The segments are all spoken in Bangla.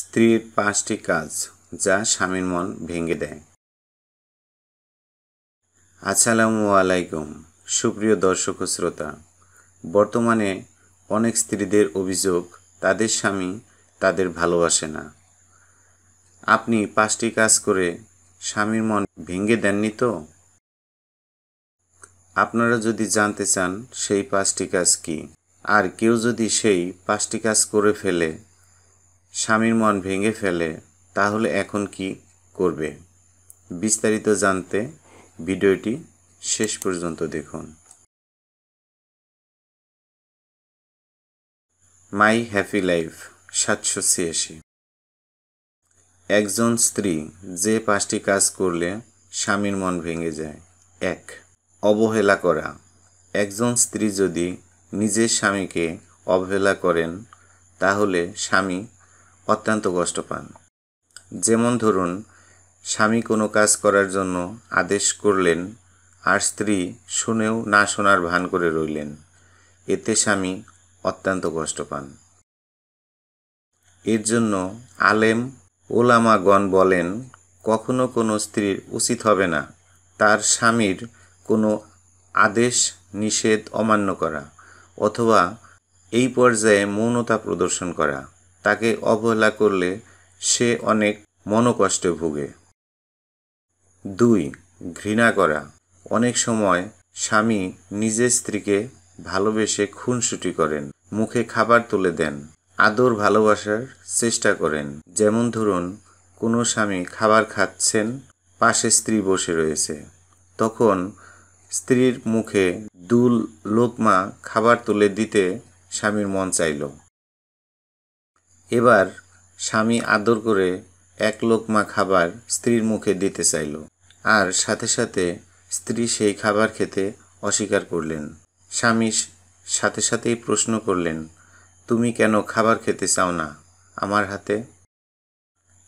স্ত্রীর পাঁচটি কাজ যা স্বামীর মন ভেঙে দেয় আসসালামু আলাইকুম সুপ্রিয় দর্শক শ্রোতা বর্তমানে অনেক স্ত্রীদের অভিযোগ তাদের স্বামী তাদের ভালোবাসে না আপনি পাঁচটি কাজ করে স্বামীর মন ভেঙে দেননি তো আপনারা যদি জানতে চান সেই পাঁচটি কাজ কি আর কেউ যদি সেই পাঁচটি কাজ করে ফেলে স্বামীর মন ভেঙে ফেলে তাহলে এখন কি করবে বিস্তারিত জানতে ভিডিওটি শেষ পর্যন্ত দেখুন মাই হ্যাপি লাইফ সাতশো ছিয়াশি একজন স্ত্রী যে পাঁচটি কাজ করলে স্বামীর মন ভেঙে যায় এক অবহেলা করা একজন স্ত্রী যদি নিজের স্বামীকে অবহেলা করেন তাহলে স্বামী অত্যন্ত কষ্ট পান যেমন ধরুন স্বামী কোনো কাজ করার জন্য আদেশ করলেন আর স্ত্রী শুনেও না শোনার ভান করে রইলেন এতে স্বামী অত্যন্ত কষ্ট পান এর জন্য আলেম ওলামাগণ বলেন কখনো কোনো স্ত্রীর উচিত হবে না তার স্বামীর কোনো আদেশ নিষেধ অমান্য করা অথবা এই পর্যায়ে মৌনতা প্রদর্শন করা তাকে অবহেলা করলে সে অনেক মনোকষ্টে ভোগে দুই ঘৃণা করা অনেক সময় স্বামী নিজের স্ত্রীকে ভালোবেসে খুনসুটি করেন মুখে খাবার তুলে দেন আদর ভালোবাসার চেষ্টা করেন যেমন ধরুন কোনো স্বামী খাবার খাচ্ছেন পাশে স্ত্রী বসে রয়েছে তখন স্ত্রীর মুখে দুল লোকমা খাবার তুলে দিতে স্বামীর মন চাইল এবার স্বামী আদর করে এক লোকমা খাবার স্ত্রীর মুখে দিতে চাইল আর সাথে সাথে স্ত্রী সেই খাবার খেতে অস্বীকার করলেন স্বামী সাথে সাথেই প্রশ্ন করলেন তুমি কেন খাবার খেতে চাও না আমার হাতে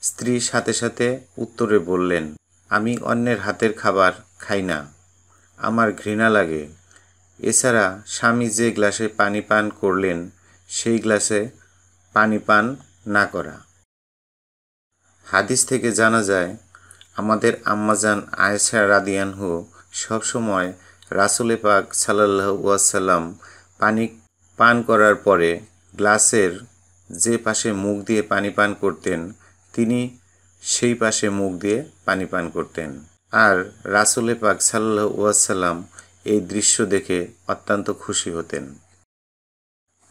স্ত্রী সাথে সাথে উত্তরে বললেন আমি অন্যের হাতের খাবার খাই না আমার ঘৃণা লাগে এছাড়া স্বামী যে গ্লাসে পানি পান করলেন সেই গ্লাসে পানি পান না করা হাদিস থেকে জানা যায় আমাদের আম্মাজান আয়েশা রাদিয়ানহু সবসময় রাসুলে পাক সাল্লাসাল্লাম পানি পান করার পরে গ্লাসের যে পাশে মুখ দিয়ে পানি পান করতেন তিনি সেই পাশে মুখ দিয়ে পানি পান করতেন আর রাসুলে পাক সাল্লাহ ওয়াসাল্লাম এই দৃশ্য দেখে অত্যন্ত খুশি হতেন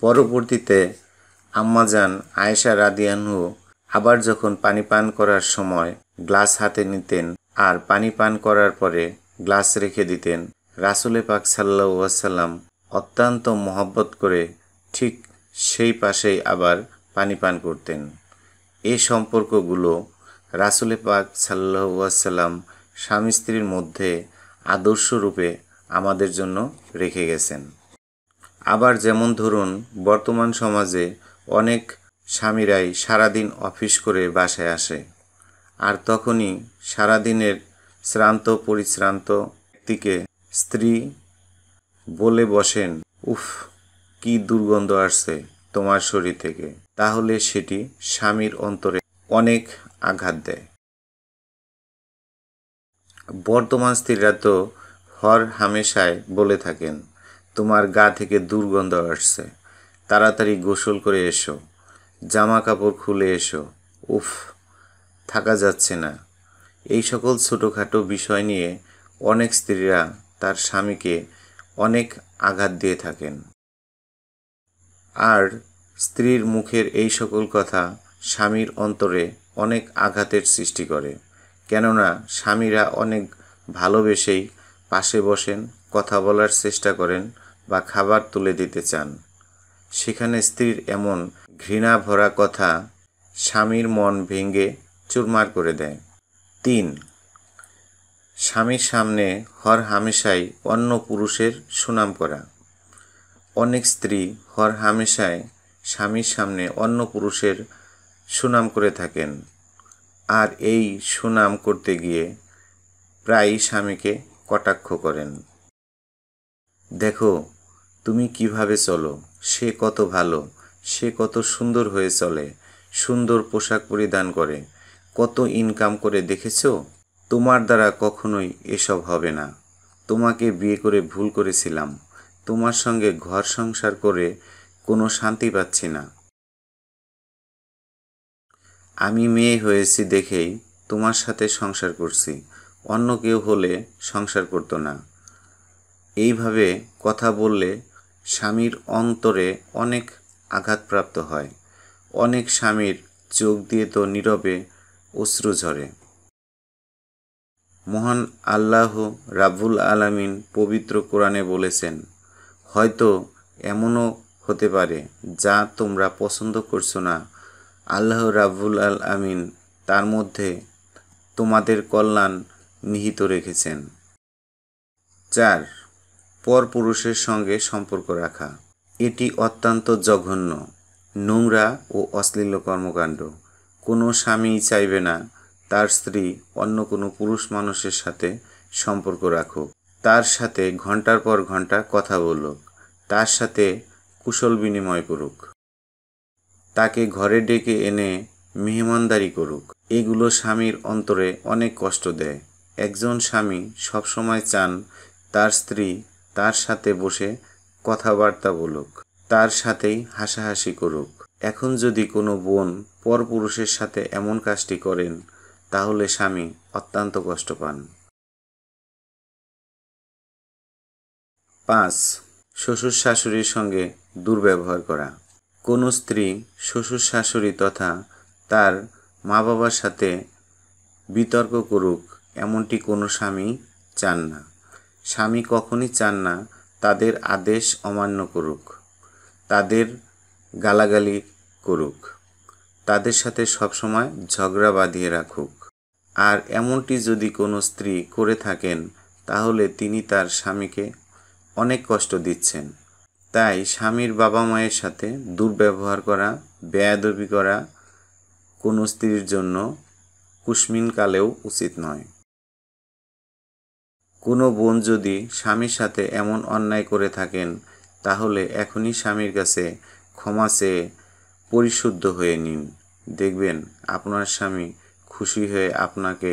পরবর্তীতে আম্মাজান আয়েশা রাদিয়ানহু আবার যখন পানি পান করার সময় গ্লাস হাতে নিতেন আর পানি পান করার পরে গ্লাস রেখে দিতেন রাসুলে পাক সাল্লাহ অত্যন্ত মহব্বত করে ঠিক সেই পাশেই আবার পানি পান করতেন এ সম্পর্কগুলো রাসুলে পাক সাল্লাহ স্বামী স্ত্রীর মধ্যে আদর্শরূপে আমাদের জন্য রেখে গেছেন আবার যেমন ধরুন বর্তমান সমাজে অনেক স্বামীরাই সারাদিন অফিস করে বাসায় আসে আর তখনই সারাদিনের শ্রান্ত পরিশ্রান্ত ব্যক্তিকে স্ত্রী বলে বসেন উফ কি দুর্গন্ধ আসছে তোমার শরীর থেকে তাহলে সেটি স্বামীর অন্তরে অনেক আঘাত দেয় বর্তমান স্ত্রীরা তো হর হামেশায় বলে থাকেন তোমার গা থেকে দুর্গন্ধ আসছে তাড়াতাড়ি গোসল করে এসো জামা কাপড় খুলে এসো উফ থাকা যাচ্ছে না এই সকল ছোটোখাটো বিষয় নিয়ে অনেক স্ত্রীরা তার স্বামীকে অনেক আঘাত দিয়ে থাকেন আর স্ত্রীর মুখের এই সকল কথা স্বামীর অন্তরে অনেক আঘাতের সৃষ্টি করে কেননা স্বামীরা অনেক ভালোবেসেই পাশে বসেন কথা বলার চেষ্টা করেন বা খাবার তুলে দিতে চান সেখানে স্ত্রীর এমন ঘৃণা ভরা কথা স্বামীর মন ভেঙে চুরমার করে দেয় তিন স্বামীর সামনে হর হামেশাই অন্য পুরুষের সুনাম করা অনেক স্ত্রী হর হামেশাই স্বামীর সামনে অন্য পুরুষের সুনাম করে থাকেন আর এই সুনাম করতে গিয়ে প্রায়ই স্বামীকে কটাক্ষ করেন দেখো তুমি কিভাবে চলো সে কত ভালো সে কত সুন্দর হয়ে চলে সুন্দর পোশাক পরিধান করে কত ইনকাম করে দেখেছ তোমার দ্বারা কখনোই এসব হবে না তোমাকে বিয়ে করে ভুল করেছিলাম তোমার সঙ্গে ঘর সংসার করে কোনো শান্তি পাচ্ছি না আমি মেয়ে হয়েছি দেখেই তোমার সাথে সংসার করছি অন্য কেউ হলে সংসার করতো না এইভাবে কথা বললে স্বামীর অন্তরে অনেক আঘাতপ্রাপ্ত হয় অনেক স্বামীর চোখ দিয়ে তো নীরবে অশ্রু ঝরে মহান আল্লাহ রাবুল আলামিন পবিত্র কোরআনে বলেছেন হয়তো এমনও হতে পারে যা তোমরা পছন্দ করছো না আল্লাহ রাবুল আল আমিন তার মধ্যে তোমাদের কল্যাণ নিহিত রেখেছেন চার পরপুরুষের সঙ্গে সম্পর্ক রাখা এটি অত্যন্ত জঘন্য নোংরা ও অশ্লীল কর্মকাণ্ড কোনো স্বামী চাইবে না তার স্ত্রী অন্য কোনো পুরুষ মানুষের সাথে সম্পর্ক রাখুক তার সাথে ঘন্টার পর ঘন্টা কথা বলুক তার সাথে কুশল বিনিময় করুক তাকে ঘরে ডেকে এনে মেহমানদারি করুক এগুলো স্বামীর অন্তরে অনেক কষ্ট দেয় একজন স্বামী সবসময় চান তার স্ত্রী তার সাথে বসে কথাবার্তা বলুক তার সাথেই হাসাহাসি করুক এখন যদি কোনো বোন পরপুরুষের সাথে এমন কাজটি করেন তাহলে স্বামী অত্যন্ত কষ্ট পান পাঁচ শ্বশুর শাশুড়ির সঙ্গে দুর্ব্যবহার করা কোনো স্ত্রী শ্বশুর শাশুড়ি তথা তার মা বাবার সাথে বিতর্ক করুক এমনটি কোনো স্বামী চান না স্বামী কখনই চান না তাদের আদেশ অমান্য করুক তাদের গালাগালি করুক তাদের সাথে সবসময় ঝগড়া বাঁধিয়ে রাখুক আর এমনটি যদি কোনো স্ত্রী করে থাকেন তাহলে তিনি তার স্বামীকে অনেক কষ্ট দিচ্ছেন তাই স্বামীর বাবা মায়ের সাথে দুর্ব্যবহার করা বেয়াদবি করা কোনো স্ত্রীর জন্য কুশ্মিনকালেও উচিত নয় কোনো বোন যদি স্বামীর সাথে এমন অন্যায় করে থাকেন তাহলে এখনই স্বামীর কাছে ক্ষমা চেয়ে পরিশুদ্ধ হয়ে নিন দেখবেন আপনার স্বামী খুশি হয়ে আপনাকে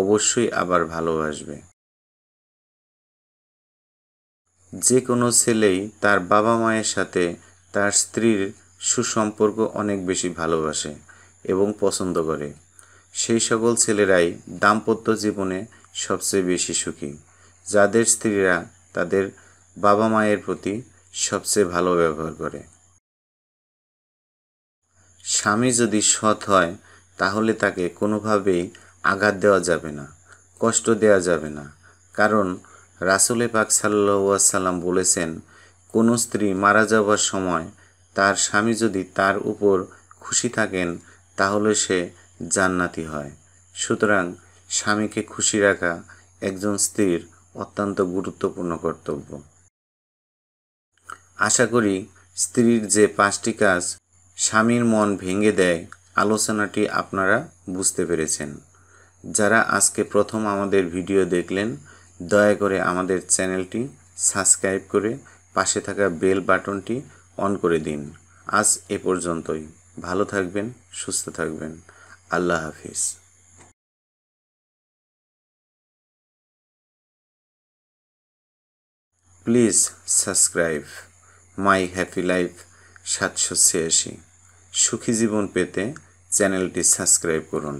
অবশ্যই আবার ভালোবাসবে যে কোনো ছেলেই তার বাবা মায়ের সাথে তার স্ত্রীর সুসম্পর্ক অনেক বেশি ভালোবাসে এবং পছন্দ করে সেই সকল ছেলেরাই দাম্পত্য জীবনে সবচেয়ে বেশি সুখী যাদের স্ত্রীরা তাদের বাবা মায়ের প্রতি সবচেয়ে ভালো ব্যবহার করে স্বামী যদি সৎ হয় তাহলে তাকে কোনোভাবেই আঘাত দেওয়া যাবে না কষ্ট দেওয়া যাবে না কারণ রাসুলে পাক সাল্লাম বলেছেন কোনো স্ত্রী মারা যাওয়ার সময় তার স্বামী যদি তার উপর খুশি থাকেন তাহলে সে জান্নাতি হয় সুতরাং স্বামীকে খুশি রাখা একজন স্ত্রীর অত্যন্ত গুরুত্বপূর্ণ কর্তব্য আশা করি স্ত্রীর যে পাঁচটি কাজ স্বামীর মন ভেঙে দেয় আলোচনাটি আপনারা বুঝতে পেরেছেন যারা আজকে প্রথম আমাদের ভিডিও দেখলেন দয়া করে আমাদের চ্যানেলটি সাবস্ক্রাইব করে পাশে থাকা বেল বাটনটি অন করে দিন আজ এ পর্যন্তই ভালো থাকবেন সুস্থ থাকবেন আল্লাহ হাফিজ please subscribe my happy life সাতশো ছিয়াশি সুখী জীবন পেতে চ্যানেলটি সাবস্ক্রাইব করুন